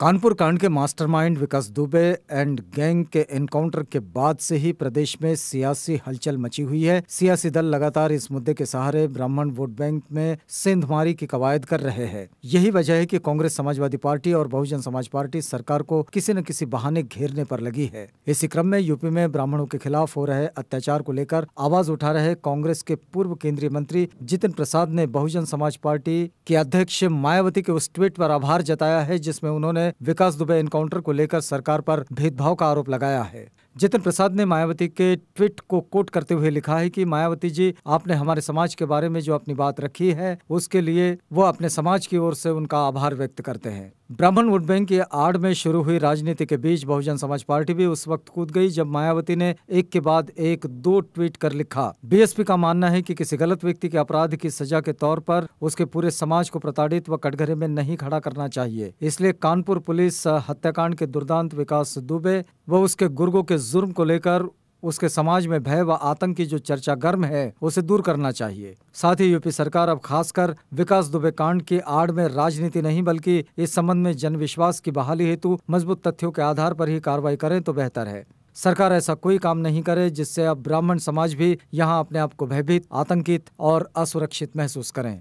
कानपुर कांड के mastermind Vikas Dubey and gang के एनकाउंटर के बाद से ही प्रदेश में सियासी हलचल मची हुई है सियासी दल लगातार इस मुद्दे के सहारे ब्राह्मण वोट बैंक में सेंधमारी की कवायद कर रहे हैं यही वजह है कि कांग्रेस समाजवादी पार्टी और बहुजन समाज पार्टी सरकार को किसी न किसी बहाने घेरने पर लगी है इसी क्रम में यूपी में ब्राह्मणों के खिलाफ हो रहे अत्याचार को लेकर आवाज उठा रहे कांग्रेस के पूर्व केंद्रीय मंत्री जितिन प्रसाद ने बहुजन समाज पार्टी के अध्यक्ष मायावती के उस ट्वीट पर आभार जताया है जिसमें उन्होंने विकास दुबे इनकाउंटर को लेकर सरकार पर भेदभाव का आरोप लगाया है जितिन प्रसाद ने मायावती के ट्वीट को कोट करते हुए लिखा है कि मायावती जी आपने हमारे समाज के बारे में जो अपनी बात रखी है उसके लिए वो अपने समाज की ओर से उनका आभार व्यक्त करते हैं ब्राह्मण वोट बैंक की आड़ में शुरू हुई राजनीति के बीच बहुजन समाज पार्टी भी उस वक्त कूद गई जब मायावती ने एक के बाद एक दो ट्वीट कर लिखा बीएसपी का मानना है कि किसी गलत व्यक्ति के अपराध की सजा के तौर पर उसके पूरे समाज को प्रताड़ित व कटघरे में नहीं खड़ा करना चाहिए इसलिए कानपुर पुलिस हत्याकांड के दुर्दांत विकास दुबे व उसके गुर्गो के जुर्म को लेकर उसके समाज में भय व आतंक की जो चर्चा गर्म है उसे दूर करना चाहिए साथ ही यूपी सरकार अब खासकर विकास दुबे कांड की आड़ में राजनीति नहीं बल्कि इस संबंध में जनविश्वास की बहाली हेतु मजबूत तथ्यों के आधार पर ही कार्रवाई करें तो बेहतर है सरकार ऐसा कोई काम नहीं करे जिससे अब ब्राह्मण समाज भी यहाँ अपने आप को भयभीत आतंकित और असुरक्षित महसूस करें